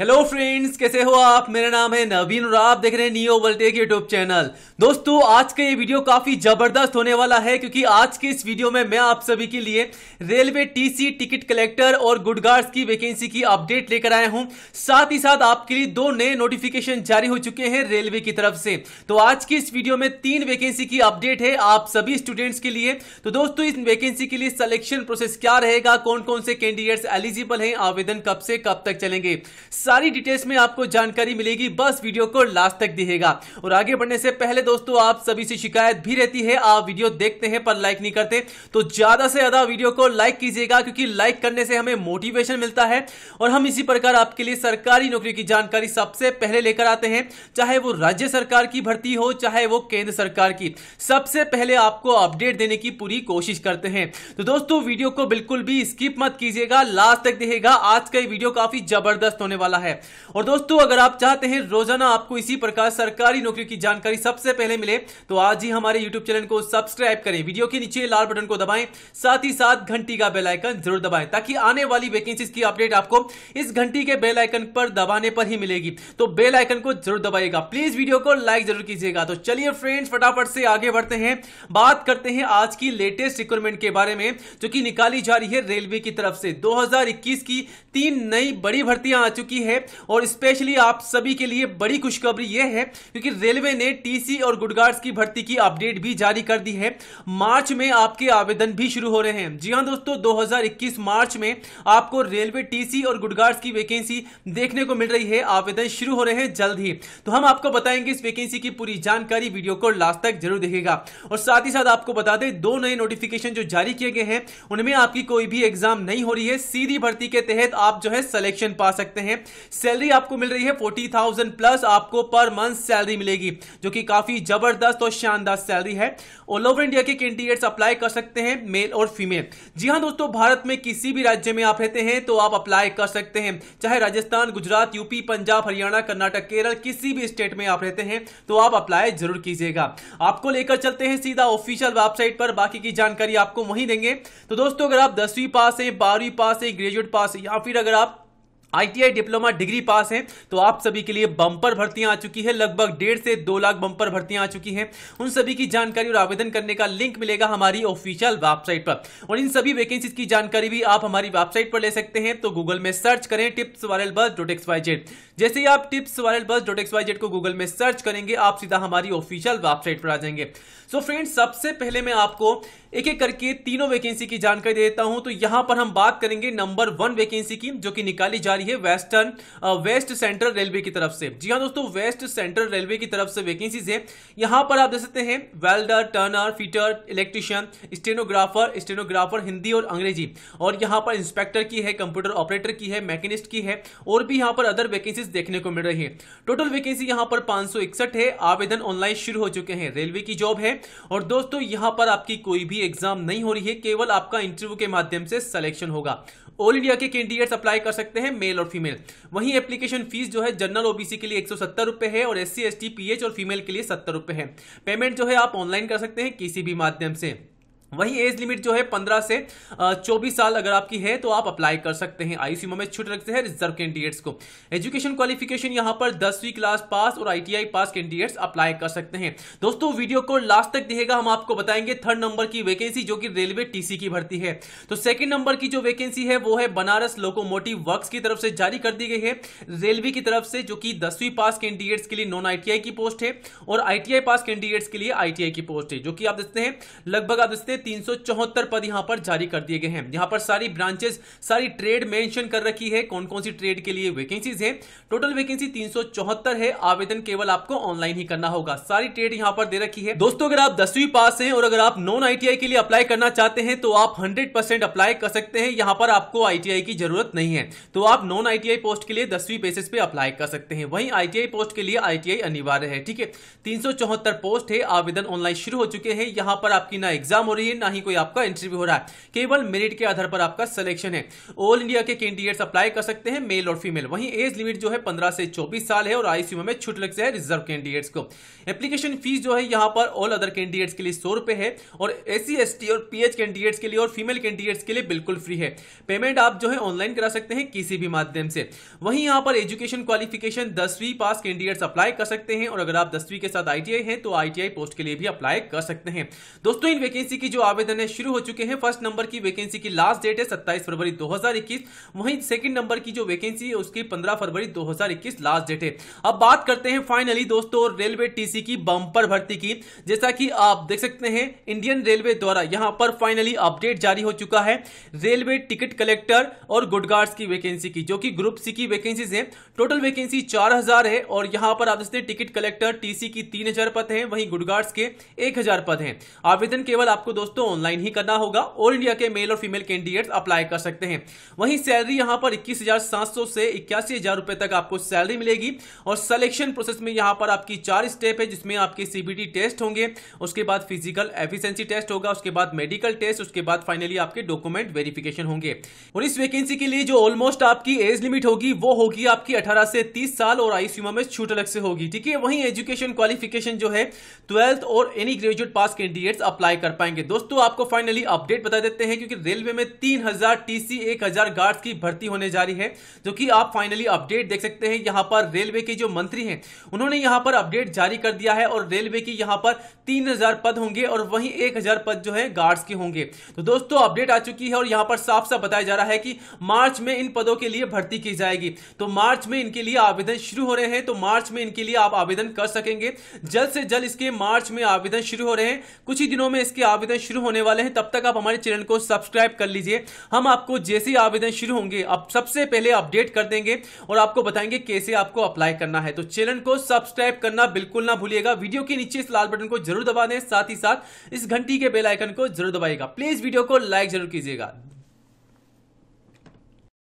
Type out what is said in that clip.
hello friends कैसे हो आप मेरा नाम है नवीन और आप देख रहे हैं नियो वोल्टेक यूट्यूब चैनल दोस्तों आज का ये वीडियो काफी जबरदस्त होने वाला है क्योंकि आज के इस वीडियो में मैं आप सभी के लिए रेलवे टीसी टिकट कलेक्टर और गुड गार्ड्स की वैकेंसी की अपडेट लेकर आया हूं साथ ही साथ आपके लिए दो नए नोटिफिकेशन जारी हो चुके हैं रेलवे की तरफ से तो आज की इस वीडियो में तीन वैकेंसी की अपडेट है आप सभी स्टूडेंट्स के लिए तो दोस्तों इस वैकेंसी के लिए सिलेक्शन प्रोसेस क्या रहेगा कौन कौन से कैंडिडेट्स एलिजिबल है आवेदन कब से कब तक चलेंगे सारी डिटेल्स में आपको जानकारी मिलेगी बस वीडियो को लास्ट तक दिखेगा और आगे बढ़ने से पहले दोस्तों आप सभी से शिकायत भी रहती है आप वीडियो देखते हैं पर लाइक नहीं करते तो ज्यादा से ज्यादा वीडियो को लाइक कीजिएगा क्योंकि लाइक करने से हमें मोटिवेशन मिलता है और हम इसी प्रकार आपके लिए सरकारी नौकरी की जानकारी सबसे पहले लेकर आते हैं चाहे वो राज्य सरकार की भर्ती हो चाहे वो केंद्र सरकार की सबसे पहले आपको अपडेट देने की पूरी कोशिश करते हैं तो दोस्तों वीडियो को बिल्कुल भी स्किप मत कीजिएगा लास्ट तक देखेगा आज का वीडियो काफी जबरदस्त होने वाला वाला है और दोस्तों अगर आप चाहते हैं रोजाना आपको इसी प्रकार सरकारी नौकरी की जानकारी सबसे पहले मिले तो आज ही हमारे यूट्यूब चैनल को सब्सक्राइब करें वीडियो के नीचे लाल बटन को दबाएं साथ ही साथ घंटी का बेलाइकन जरूर दबाएं ताकि आने वाली वैकेंसी की अपडेट आपको इस घंटी के बेलाइकन पर दबाने पर ही मिलेगी तो बेलाइकन को जरूर दबाइएगा प्लीज वीडियो को लाइक जरूर कीजिएगा तो चलिए फ्रेंड्स फटाफट से आगे बढ़ते हैं बात करते हैं आज की लेटेस्ट रिक्वायरमेंट के बारे में जो कि निकाली जा रही है रेलवे की तरफ से 2021 की तीन नई बड़ी भर्तियां आ चुकी है है और स्पेशली आप सभी के लिए बड़ी खुशखबरी यह है क्योंकि रेलवे ने टीसी और गुडगार्ड्स की भर्ती की अपडेट भी जारी कर दी है मार्च में आपके आवेदन भी शुरू हो रहे हैं जी हाँ दोस्तों 2021 मार्च में आपको रेलवे टीसी और गुडगार्ड्स की वैकेंसी देखने को मिल रही है आवेदन शुरू हो रहे हैं जल्द ही तो हम आपको बताएंगे इस वैकेंसी की पूरी जानकारी वीडियो को लास्ट तक जरूर देखेगा और साथ ही साथ आपको बता दें दो नए नोटिफिकेशन जो जारी किए गए हैं उनमें आपकी कोई भी एग्जाम नहीं हो रही है सीधी भर्ती के तहत आप जो है सिलेक्शन पा सकते हैं सैलरी आपको मिल रही है फोर्टी थाउजेंड प्लस आपको पर मंथ सैलरी मिलेगी जो कि काफी जबरदस्त और शानदार सैलरी है ऑल ओवर इंडिया के कैंडिडेट्स अप्लाई कर सकते हैं मेल और फीमेल जी हाँ दोस्तों भारत में किसी भी राज्य में आप रहते हैं तो आप अप्लाई कर सकते हैं चाहे राजस्थान गुजरात यूपी पंजाब हरियाणा कर्नाटक केरल किसी भी स्टेट में आप रहते हैं तो आप अप्लाई जरूर कीजिएगा आपको लेकर चलते हैं सीधा ऑफिशियल वेबसाइट पर बाकी की जानकारी आपको वहीं देंगे तो दोस्तों अगर आप दसवीं पास है बारहवीं पास है ग्रेजुएट पास है या फिर अगर आप आईटीआई डिप्लोमा डिग्री पास हैं तो आप सभी के लिए बम्पर भर्तियां आ चुकी है लगभग डेढ़ से दो लाख बम्पर भर्तियां आ चुकी हैं उन सभी की जानकारी और आवेदन करने का लिंक मिलेगा हमारी ऑफिशियल वेबसाइट पर और इन सभी वैकेंसीज की जानकारी भी आप हमारी वेबसाइट पर ले सकते हैं तो गूगल में सर्च करें tips viral bus dot x y z जैसे ही आप tips viral bus dot x y z को गूगल में सर्च करेंगे आप सीधा हमारी ऑफिशियल वेबसाइट पर आ जाएंगे सो फ्रेंड्स सबसे पहले मैं आपको एक एक करके तीनों वैकेंसी की जानकारी देता हूं तो यहां पर हम बात करेंगे नंबर वन वैकेंसी की जो कि निकाली जा रही है वेस्टर्न वेस्ट सेंट्रल रेलवे की तरफ से जी हाँ दोस्तों वेस्ट सेंट्रल रेलवे की तरफ से वैकेंसीज है यहां पर आप देख सकते हैं welder turner fitter electrician stenographer stenographer Hindi और अंग्रेजी और यहाँ पर इंस्पेक्टर की है कंप्यूटर ऑपरेटर की है मैकेनिस्ट की है और भी यहाँ पर अदर वैकेंसीज देखने को मिल रही है टोटल वैकेंसी यहाँ पर पांच है आवेदन ऑनलाइन शुरू हो चुके हैं रेलवे की जॉब है और दोस्तों यहाँ पर आपकी कोई भी एग्जाम नहीं हो रही है केवल आपका इंटरव्यू के माध्यम से सिलेक्शन होगा ऑल इंडिया के कैंडिडेट्स अप्लाई कर सकते हैं मेल और फीमेल वहीं एप्लीकेशन फीस जो है जनरल ओबीसी के लिए एक सौ है और एस सी और फीमेल के लिए सत्तर रुपए है पेमेंट जो है आप ऑनलाइन कर सकते हैं किसी भी माध्यम से वही एज लिमिट जो है पंद्रह से चौबीस साल अगर आपकी है तो आप अप्लाई कर सकते हैं आईसीयू में छूट रखते हैं रिजर्व कैंडिडेट्स को एजुकेशन क्वालिफिकेशन यहाँ पर दसवीं क्लास पास और आईटीआई पास कैंडिडेट्स अप्लाई कर सकते हैं दोस्तों वीडियो को लास्ट तक देखेगा हम आपको बताएंगे थर्ड नंबर की वैकेंसी जो कि रेलवे टीसी की भर्ती है तो सेकेंड नंबर की जो वैकेंसी है वो है बनारस लोकोमोटिव वर्क की तरफ से जारी कर दी गई है रेलवे की तरफ से जो कि दसवीं पास कैंडिडेट्स के लिए नॉन आईटीआई की पोस्ट है और आईटीआई पास कैंडिडेट्स के लिए आईटीआई की पोस्ट है जो कि आप देखते हैं लगभग आप देखते हैं तीन पद यहाँ पर जारी कर दिए गए हैं यहाँ पर सारी ब्रांचेस सारी ट्रेड मेंशन कर रखी है कौन कौन सी ट्रेड के लिए वैकेंसीज है टोटल वैकेंसी तीन है आवेदन केवल आपको ऑनलाइन ही करना होगा सारी ट्रेड यहाँ पर दे रखी है दोस्तों अगर आप दसवीं पास है और अगर आप नॉन आईटीआई के लिए अप्लाई करना चाहते हैं तो आप हंड्रेड अप्लाई कर सकते हैं यहाँ पर आपको आईटीआई की जरूरत नहीं है तो आप नॉन आईटीआई पोस्ट के लिए दसवीं बेसिस पे अप्लाई कर सकते हैं वहीं आईटीआई पोस्ट के लिए आईटीआई अनिवार्य है ठीक है तीन पोस्ट है आवेदन ऑनलाइन शुरू हो चुके हैं यहाँ पर आपकी ना एग्जाम हो रही है है ना ही कोई आपका इंटरव्यू हो रहा है केवल मेरिट के आधार पर आपका सिलेक्शन है ऑल इंडिया के कैंडिडेट्स अप्लाई कर सकते हैं मेल और फीमेल वहीं एज लिमिट जो है पंद्रह से चौबीस साल है और आईसीयू में छूट लग जाए रिजर्व कैंडिडेट्स को एप्लीकेशन फीस जो है यहाँ पर ऑल अदर कैंडिडेट्स के लिए सौ रुपए है और एस सी और पीएच कैंडिडेट्स के लिए और फीमेल कैंडिडेट्स के लिए बिल्कुल फ्री है पेमेंट आप जो है ऑनलाइन करा सकते हैं किसी भी माध्यम से वहीं यहाँ पर एजुकेशन क्वालिफिकेशन दसवीं पास कैंडिडेट्स अप्लाई कर सकते हैं और अगर आप दसवीं के साथ आईटीआई हैं तो आईटीआई पोस्ट के लिए भी अप्लाई कर सकते हैं दोस्तों इन वैकेंसी की जो जो आवेदन है शुरू हो चुके हैं फर्स्ट नंबर की वैकेंसी की लास्ट डेट है सत्ताईस फरवरी 2021 वहीं सेकंड नंबर की जो वैकेंसी है उसकी पंद्रह फरवरी 2021 लास्ट डेट है अब बात करते हैं फाइनली दोस्तों रेलवे टीसी की बंपर भर्ती की जैसा की आप देख सकते हैं इंडियन रेलवे द्वारा यहाँ पर फाइनली अपडेट जारी हो चुका है रेलवे टिकट कलेक्टर और गुडगार्ड्स की वैकेंसी की जो कि ग्रुप सी की वैकेंसीज है टोटल वैकेंसी चार है और यहां पर आप देखते टिकट कलेक्टर टीसी की तीन पद है वहीं गुडगार्ड्स के एक पद है आवेदन केवल आपको दोस्तों दोस्तों ऑनलाइन ही करना होगा ऑल इंडिया के मेल और फीमेल कैंडिडेट अप्लाई कर सकते हैं वहीं सैलरी यहां पर इक्कीस हजार सात सौ से इक्यासी हजार रुपए तक आपको सैलरी मिलेगी और सिलेक्शन प्रोसेस में यहां पर आपकी चार स्टेप है जिसमें आपके सीबीटी टेस्ट होंगे उसके बाद फिजिकल एफिशियंसी टेस्ट होगा उसके बाद मेडिकल टेस्ट उसके बाद फाइनली आपके डॉक्यूमेंट वेरिफिकेशन होंगे और इस वैकेंसी के लिए जो ऑलमोस्ट आपकी एज लिमिट होगी वो होगी आपकी अठारह से तीस साल और आई सीमा में छूट अलग से होगी ठीक है वहीं एजुकेशन क्वालिफिकेशन जो है ट्वेल्थ और any graduate pass candidates apply कर पाएंगे दोस्तों दोस्तों आपको फाइनली अपडेट बता देते हैं क्योंकि रेलवे में 3000 टीसी 1000 गार्ड्स की भर्ती होने जा रही है जो कि आप फाइनली अपडेट देख सकते हैं यहां पर रेलवे के जो मंत्री हैं उन्होंने यहां पर अपडेट जारी कर दिया है और रेलवे की यहां पर 3000 पद होंगे और वहीं 1000 पद जो है गार्ड्स के होंगे तो दोस्तों अपडेट आ चुकी है और यहां पर साफ साफ बताया जा रहा है कि मार्च में इन पदों के लिए भर्ती की जाएगी तो मार्च में इनके लिए आवेदन शुरू हो रहे हैं तो मार्च में इनके लिए आप आवेदन कर सकेंगे जल्द से जल्द इसके मार्च में आवेदन शुरू हो रहे हैं कुछ ही दिनों में इसके आवेदन शुरू होने वाले हैं तब तक आप हमारे चैनल को सब्सक्राइब कर लीजिए हम आपको जैसे ही आवेदन शुरू होंगे आप सबसे पहले अपडेट कर देंगे और आपको बताएंगे कैसे आपको अप्लाई करना है तो चैनल को सब्सक्राइब करना बिल्कुल ना भूलिएगा वीडियो के नीचे इस लाल बटन को जरूर दबा दें साथ ही साथ इस घंटी के बेलाइकन को जरूर दबाएगा प्लीज वीडियो को लाइक जरूर कीजिएगा